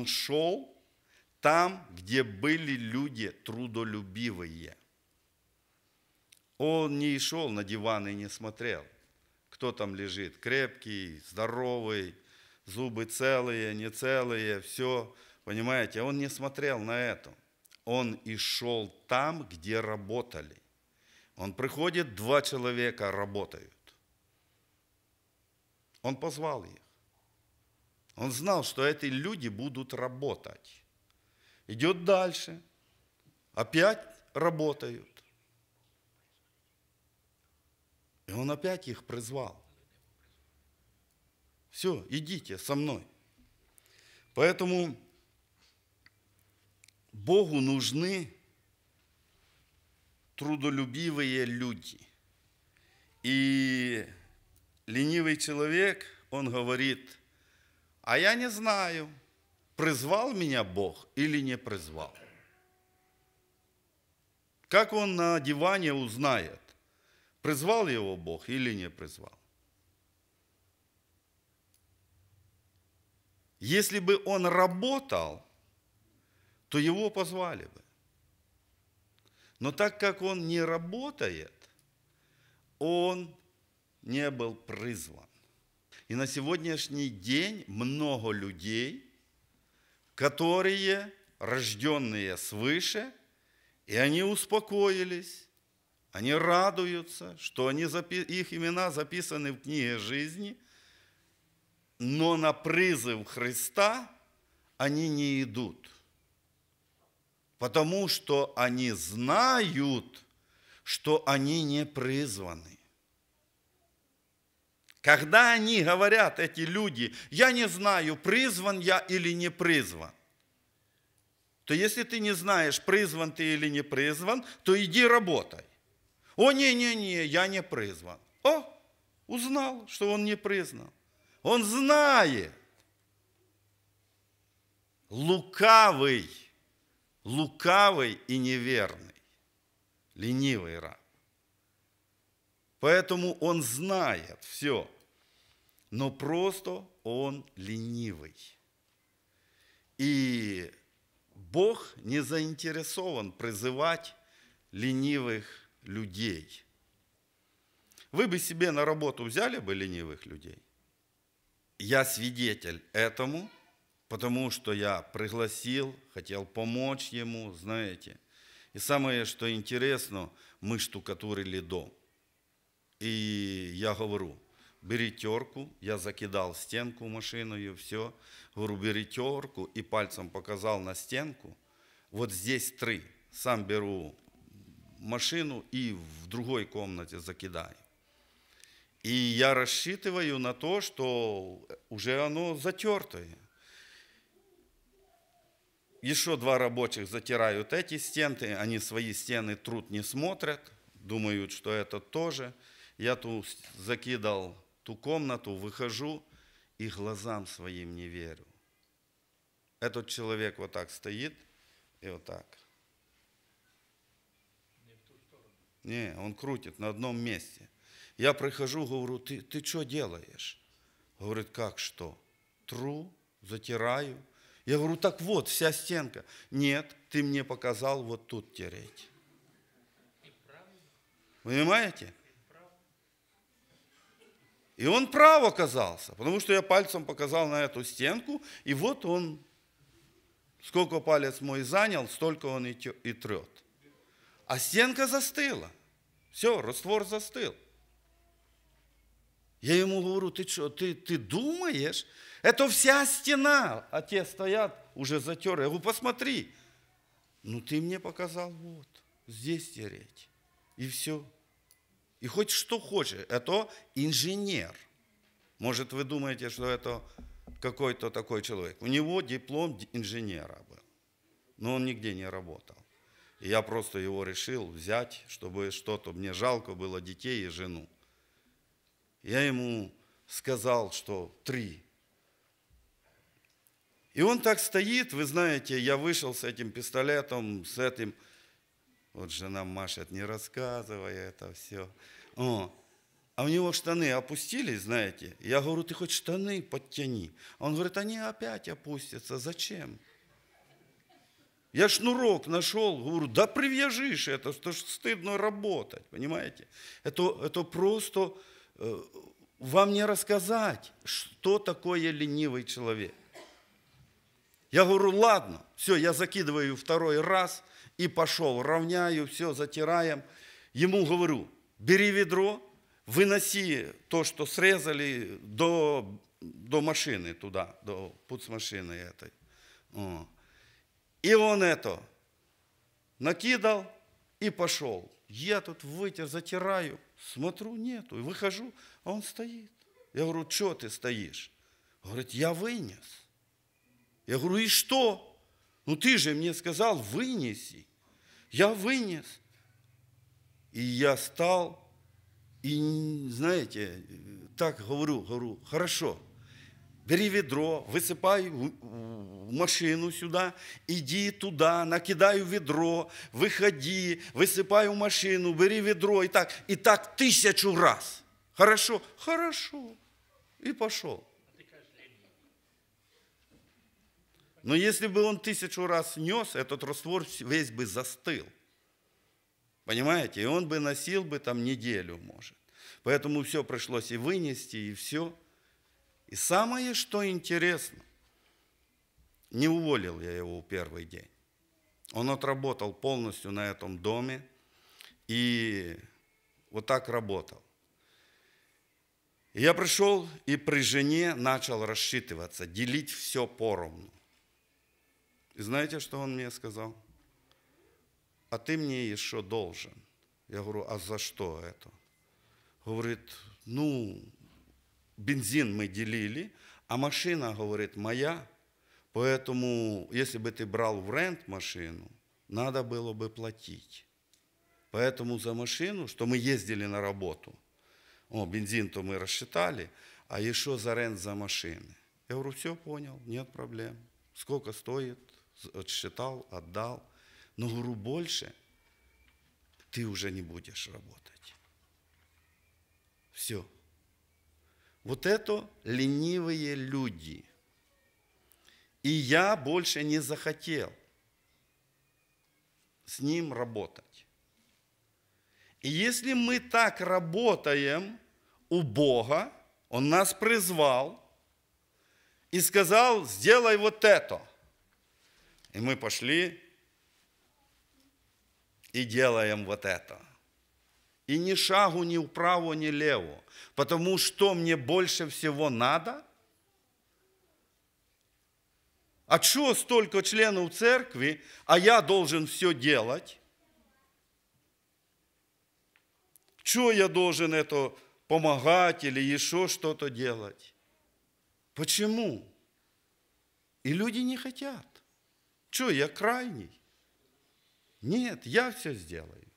Он шел там, где были люди трудолюбивые. Он не шел на диван и не смотрел, кто там лежит, крепкий, здоровый, зубы целые, не целые, все, понимаете, он не смотрел на это. Он и шел там, где работали. Он приходит, два человека работают. Он позвал их. Он знал, что эти люди будут работать. Идет дальше. Опять работают. И он опять их призвал. Все, идите со мной. Поэтому Богу нужны трудолюбивые люди. И ленивый человек, он говорит – а я не знаю, призвал меня Бог или не призвал. Как он на диване узнает, призвал его Бог или не призвал? Если бы он работал, то его позвали бы. Но так как он не работает, он не был призван. И на сегодняшний день много людей, которые рожденные свыше, и они успокоились, они радуются, что они, их имена записаны в книге жизни, но на призыв Христа они не идут, потому что они знают, что они не призваны. Когда они говорят, эти люди, я не знаю, призван я или не призван, то если ты не знаешь, призван ты или не призван, то иди работай. О, не-не-не, я не призван. О, узнал, что он не признан. Он знает. Лукавый, лукавый и неверный, ленивый раб. Поэтому он знает все но просто он ленивый. И Бог не заинтересован призывать ленивых людей. Вы бы себе на работу взяли бы ленивых людей? Я свидетель этому, потому что я пригласил, хотел помочь ему, знаете. И самое, что интересно, мы штукатурили дом. И я говорю – бери терку, я закидал стенку машиною, все. Говорю, бери терку и пальцем показал на стенку. Вот здесь три. Сам беру машину и в другой комнате закидаю. И я рассчитываю на то, что уже оно затертое. Еще два рабочих затирают эти стены, они свои стены труд не смотрят, думают, что это тоже. Я тут закидал ту комнату, выхожу и глазам своим не верю. Этот человек вот так стоит и вот так. Не, он крутит на одном месте. Я прихожу, говорю, ты, ты что делаешь? Говорит, как что? Тру, затираю. Я говорю, так вот, вся стенка. Нет, ты мне показал вот тут тереть. Понимаете? И он прав оказался, потому что я пальцем показал на эту стенку, и вот он, сколько палец мой занял, столько он и, тё, трет. А стенка застыла. Все, раствор застыл. Я ему говорю, ты что, ты, ты думаешь? Это вся стена, а те стоят, уже затер. Я говорю, посмотри. Ну, ты мне показал, вот, здесь тереть. И все. И хоть что хочет, это инженер. Может, вы думаете, что это какой-то такой человек. У него диплом инженера был, но он нигде не работал. И я просто его решил взять, чтобы что-то, мне жалко было детей и жену. Я ему сказал, что три. И он так стоит, вы знаете, я вышел с этим пистолетом, с этим, вот жена машет, не рассказывая это все. О, а у него штаны опустились, знаете. Я говорю, ты хоть штаны подтяни. он говорит, они опять опустятся. Зачем? Я шнурок нашел, говорю, да привяжишь это, что ж стыдно работать, понимаете? Это, это просто э, вам не рассказать, что такое ленивый человек. Я говорю, ладно, все, я закидываю второй раз – и пошел. Равняю, все, затираем. Ему говорю, бери ведро, выноси то, что срезали до, до машины туда, до пуцмашины этой. О. И он это накидал и пошел. Я тут вытер, затираю, смотрю, нету. И выхожу, а он стоит. Я говорю, что ты стоишь? Говорит, я вынес. Я говорю, и что? Ну ты же мне сказал, вынеси. Я вынес. И я стал, и, знаете, так говорю, говорю, хорошо, бери ведро, высыпай машину сюда, иди туда, накидаю ведро, выходи, высыпаю машину, бери ведро, и так, и так тысячу раз. Хорошо, хорошо. И пошел. Но если бы он тысячу раз нес, этот раствор весь бы застыл. Понимаете? И он бы носил бы там неделю, может. Поэтому все пришлось и вынести, и все. И самое, что интересно, не уволил я его в первый день. Он отработал полностью на этом доме и вот так работал. я пришел и при жене начал рассчитываться, делить все поровну. И знаете, что он мне сказал? А ты мне еще должен. Я говорю, а за что это? Говорит, ну, бензин мы делили, а машина, говорит, моя, поэтому если бы ты брал в рент машину, надо было бы платить. Поэтому за машину, что мы ездили на работу, о, бензин-то мы рассчитали, а еще за рент за машины. Я говорю, все понял, нет проблем. Сколько стоит? отсчитал, отдал. Но говорю, больше ты уже не будешь работать. Все. Вот это ленивые люди. И я больше не захотел с ним работать. И если мы так работаем у Бога, Он нас призвал и сказал, сделай вот это – и мы пошли и делаем вот это. И ни шагу ни вправо, ни лево. Потому что мне больше всего надо? А что столько членов церкви, а я должен все делать? Чего я должен это помогать или еще что-то делать? Почему? И люди не хотят. Что, я крайний? Нет, я все сделаю.